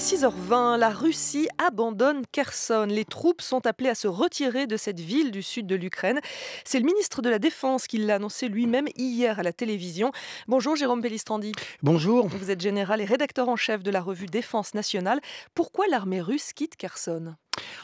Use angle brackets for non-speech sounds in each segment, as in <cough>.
6h20, la Russie abandonne Kherson. Les troupes sont appelées à se retirer de cette ville du sud de l'Ukraine. C'est le ministre de la Défense qui l'a annoncé lui-même hier à la télévision. Bonjour Jérôme Pellistrandi. Bonjour. Vous êtes général et rédacteur en chef de la revue Défense nationale. Pourquoi l'armée russe quitte Kherson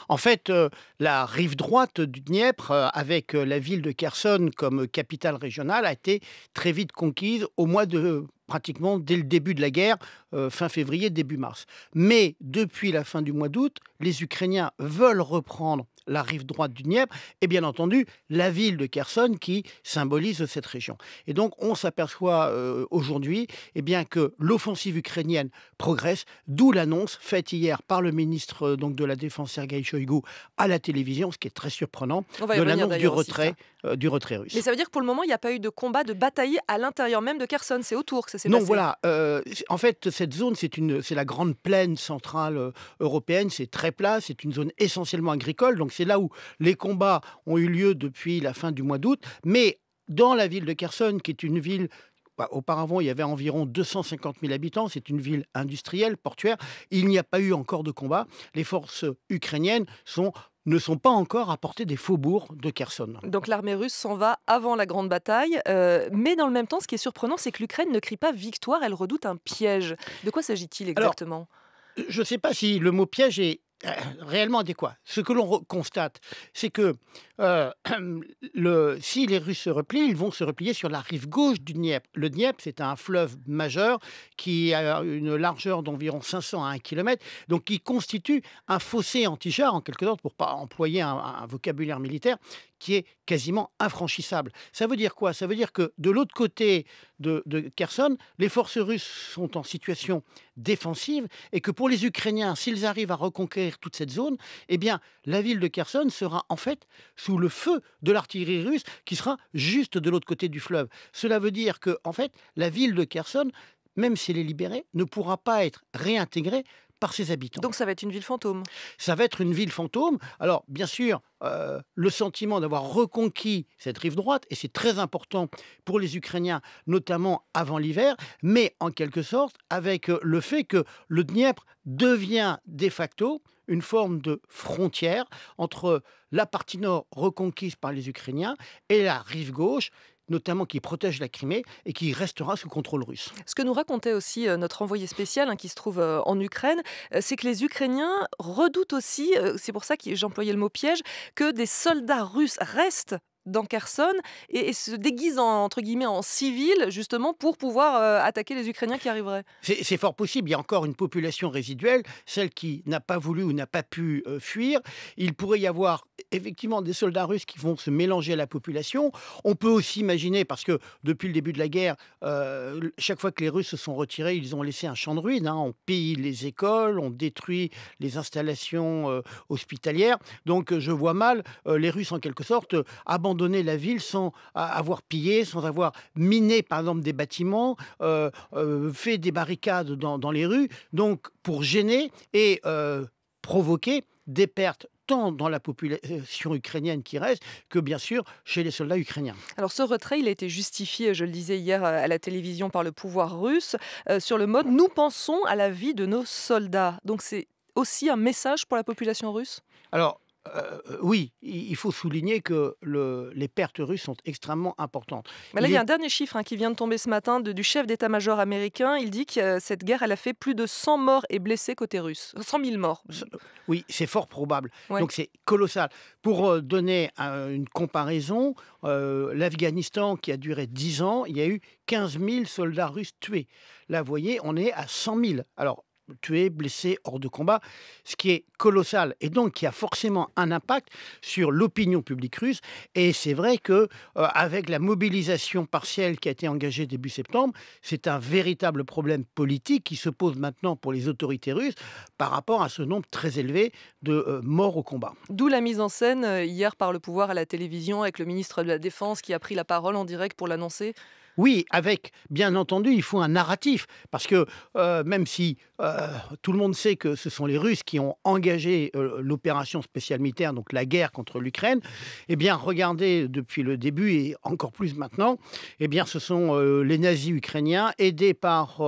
en fait, euh, la rive droite du Dniepr, euh, avec euh, la ville de Kherson comme capitale régionale, a été très vite conquise au mois de pratiquement dès le début de la guerre, euh, fin février, début mars. Mais depuis la fin du mois d'août, les Ukrainiens veulent reprendre la rive droite du Nièvre et bien entendu la ville de Kherson qui symbolise cette région. Et donc on s'aperçoit euh, aujourd'hui et eh bien que l'offensive ukrainienne progresse, d'où l'annonce faite hier par le ministre euh, donc de la Défense Sergei Shoigu à la télévision, ce qui est très surprenant, de l'annonce du retrait du retrait russe. Mais ça veut dire que pour le moment il n'y a pas eu de combat de bataille à l'intérieur même de Kherson, c'est autour non, voilà. Euh, en fait, cette zone, c'est la grande plaine centrale euh, européenne. C'est très plat. C'est une zone essentiellement agricole. Donc, c'est là où les combats ont eu lieu depuis la fin du mois d'août. Mais dans la ville de Kherson, qui est une ville bah, Auparavant, il y avait environ 250 000 habitants. C'est une ville industrielle, portuaire. Il n'y a pas eu encore de combat. Les forces ukrainiennes sont ne sont pas encore à portée des faubourgs de Kherson. Donc l'armée russe s'en va avant la grande bataille, euh, mais dans le même temps, ce qui est surprenant, c'est que l'Ukraine ne crie pas victoire, elle redoute un piège. De quoi s'agit-il exactement je ne sais pas si le mot piège est euh, réellement adéquat. Ce que l'on constate, c'est que euh, <clears throat> le, si les Russes se replient, ils vont se replier sur la rive gauche du Dniepr. Le Dniepr, c'est un fleuve majeur qui a une largeur d'environ 500 à 1 km, donc qui constitue un fossé anti-char, en quelque sorte, pour pas employer un, vocabulaire militaire, qui est quasiment infranchissable. Ça veut dire quoi Ça veut dire que de l'autre côté de Kherson, les forces russes sont en situation défensive et que pour les Ukrainiens, s'ils arrivent à reconquérir toute cette zone, eh bien, la ville de Kherson sera en fait sous le feu de l'artillerie russe qui sera juste de l'autre côté du fleuve. Cela veut dire que, en fait, la ville de Kherson, même si elle est libérée, ne pourra pas être réintégrée par ses habitants. Donc ça va être une ville fantôme. Ça va être une ville fantôme. Alors bien sûr, euh, le sentiment d'avoir reconquis cette rive droite, et c'est très important pour les Ukrainiens, notamment avant l'hiver, mais en quelque sorte avec euh, le fait que le Dniepr devient de facto une forme de frontière entre la partie nord reconquise par les Ukrainiens et la rive gauche notamment qui protège la Crimée et qui restera sous contrôle russe. Ce que nous racontait aussi euh, notre envoyé spécial hein, qui se trouve euh, en Ukraine, euh, c'est que les Ukrainiens redoutent aussi, c'est pour ça que j'employais le mot piège, que des soldats russes restent dans Kherson et, se déguise en, entre guillemets en civil justement pour pouvoir euh, attaquer les Ukrainiens qui arriveraient C'est fort possible. Il y a encore une population résiduelle, celle qui n'a pas voulu ou n'a pas pu euh, fuir. Il pourrait y avoir effectivement des soldats russes qui vont se mélanger à la population. On peut aussi imaginer, parce que depuis le début de la guerre, euh, chaque fois que les Russes se sont retirés, ils ont laissé un champ de ruines. Hein. On pille les écoles, on détruit les installations hospitalières. Donc je vois mal les Russes en quelque sorte abandonner donner la ville sans avoir pillé, sans avoir miné par exemple des bâtiments, euh, euh, fait des barricades dans, dans, les rues, donc pour gêner et euh, provoquer des pertes tant dans la population ukrainienne qui reste que bien sûr chez les soldats ukrainiens. Alors ce retrait, il a été justifié, je le disais hier à la télévision par le pouvoir russe, sur le mode nous pensons à la vie de nos soldats. Donc c'est aussi un message pour la population russe Alors euh, euh, oui, il faut souligner que les pertes russes sont extrêmement importantes. Mais là, il, y a un dernier chiffre hein, qui vient de tomber ce matin du chef d'état-major américain. Il dit que euh, cette guerre, elle a fait plus de 100 morts et blessés côté russe. 100 000 morts. Oui, c'est fort probable. Donc c'est colossal. Pour donner une comparaison, l'Afghanistan qui a duré 10 ans, il y a eu 15 000 soldats russes tués. Là, vous voyez, on est à 100 000. Alors, tués, blessés, hors de combat, ce qui est colossal et donc qui a forcément un impact sur l'opinion publique russe. Et c'est vrai que euh, avec la mobilisation partielle qui a été engagée début septembre, c'est un véritable problème politique qui se pose maintenant pour les autorités russes par rapport à ce nombre très élevé de euh, morts au combat. D'où la mise en scène euh, hier par le pouvoir à la télévision avec le ministre de la Défense qui a pris la parole en direct pour l'annoncer. Oui, avec, bien entendu, il faut un narratif, parce que euh, même si euh, tout le monde sait que ce sont les Russes qui ont engagé euh, l'opération spéciale militaire, donc la guerre contre l'Ukraine, eh bien, regardez depuis le début et encore plus maintenant, eh bien, ce sont les nazis ukrainiens aidés par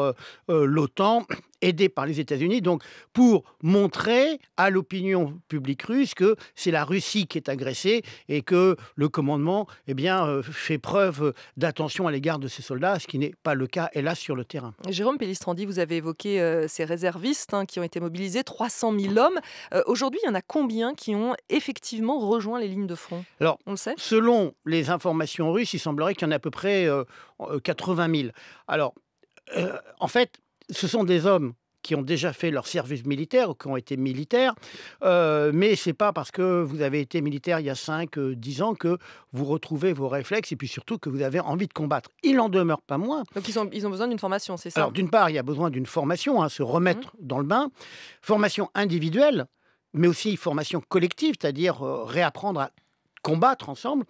l'OTAN aidé par les États-Unis, donc pour montrer à l'opinion publique russe que c'est la Russie qui est agressée et que le commandement eh bien, euh, fait preuve d'attention à l'égard de ses soldats, ce qui n'est pas le cas, hélas, sur le terrain. Jérôme Pélistrandi, vous avez évoqué euh, ces réservistes hein, qui ont été mobilisés, 300 000 hommes. Euh, aujourd'hui, il y en a combien qui ont effectivement rejoint les lignes de front Alors, on le sait Selon les informations russes, il semblerait qu'il y en a à peu près 80 000. Alors, en fait, ce sont des hommes qui ont déjà fait leur service militaire ou qui ont été militaires. Euh, mais mais n'est pas parce que vous avez été militaire il y a 5, 10 euh, ans que vous retrouvez vos réflexes et puis surtout que vous avez envie de combattre. Il n'en demeure pas moins. Donc ils ont, besoin d'une formation, c'est ça Alors d'une part, il y a besoin d'une formation, hein, se remettre mmh. dans le bain. Formation individuelle, mais aussi formation collective, c'est-à-dire euh, réapprendre à combattre ensemble.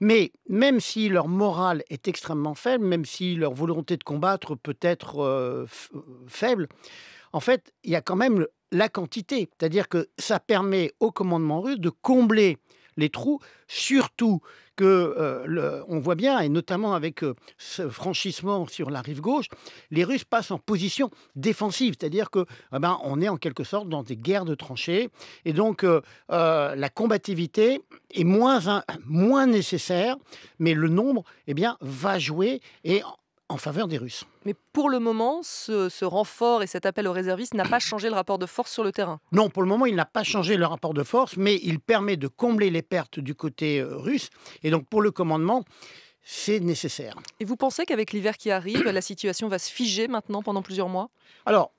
Mais même si leur morale est extrêmement faible, même si leur volonté de combattre peut être euh, euh, faible, en fait, il y a quand même la quantité. C'est-à-dire que ça permet au commandement russe de combler les trous, surtout que euh, on voit bien, et notamment avec euh, ce franchissement sur la rive gauche, les Russes passent en position défensive, c'est-à-dire que eh ben, on est en quelque sorte dans des guerres de tranchées, et donc euh, la combativité est moins, moins nécessaire, mais le nombre eh bien, va jouer, et en faveur des Russes. Mais pour le moment, ce, renfort et cet appel aux réservistes n'a pas <clears throat> changé le rapport de force sur le terrain Non, pour le moment, il n'a pas changé le rapport de force, mais il permet de combler les pertes du côté euh, russe. Et donc pour le commandement, c'est nécessaire. Et vous pensez qu'avec l'hiver qui arrive, la situation va se figer maintenant pendant plusieurs mois Alors,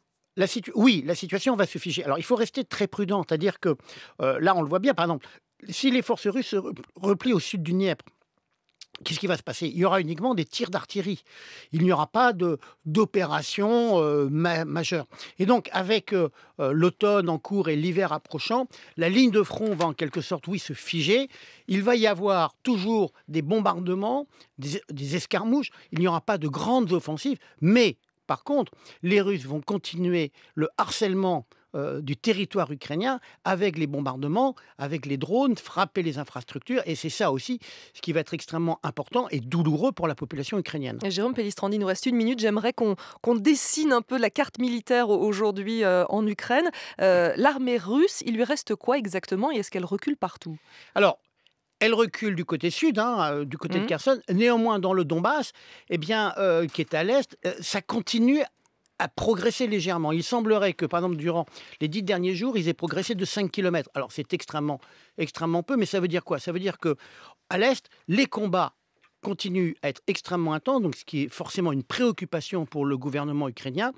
oui, la situation va se figer. Alors, il faut rester très prudent, c'est-à-dire que euh, là, on le voit bien, par exemple, si les forces russes se replient au sud du Nièvre, qu'est-ce qui va se passer Il y aura uniquement des tirs d'artillerie. Il n'y aura pas d'opération euh, majeure. Et donc, avec euh, euh, l'automne en cours et l'hiver approchant, la ligne de front va en quelque sorte, oui, se figer. Il va y avoir toujours des bombardements, des escarmouches. Il n'y aura pas de grandes offensives. Mais, par contre, les Russes vont continuer le harcèlement euh, du territoire ukrainien avec les bombardements, avec les drones, frapper les infrastructures. Et c'est ça aussi ce qui va être extrêmement important et douloureux pour la population ukrainienne. Et Jérôme Pellistrandi, nous reste une minute. J'aimerais qu'on dessine un peu la carte militaire aujourd'hui euh, en Ukraine. Euh, l'armée russe, il lui reste quoi exactement et est-ce qu'elle recule partout Alors, elle recule du côté sud, hein, du côté de mmh. Kherson. Néanmoins, dans le Donbass, eh bien, qui est à l'est, ça continue a progressé légèrement. Il semblerait que, par exemple, durant les dix derniers jours, ils aient progressé de 5 km. Alors, c'est extrêmement, extrêmement peu, mais ça veut dire quoi Ça veut dire que à l'Est, les combats continue à être extrêmement intense, donc ce qui est forcément une préoccupation pour le gouvernement ukrainien.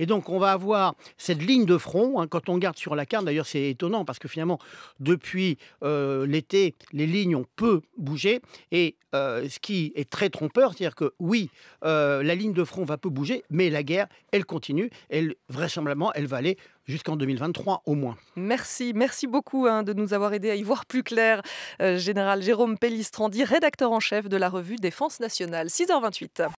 Et donc on va avoir cette ligne de front. Hein. quand on regarde sur la carte, d'ailleurs c'est étonnant parce que finalement depuis euh, l'été, les lignes ont peu bougé. Et euh, ce qui est très trompeur, c'est-à-dire que oui, euh, la ligne de front va peu bouger, mais la guerre, elle continue. Elle vraisemblablement, elle va aller jusqu'en 2023 au moins. Merci, merci beaucoup hein, de nous avoir aidé à y voir plus clair. Euh, Général Jérôme Pellistrandi, rédacteur en chef de la revue Défense nationale, 6h28.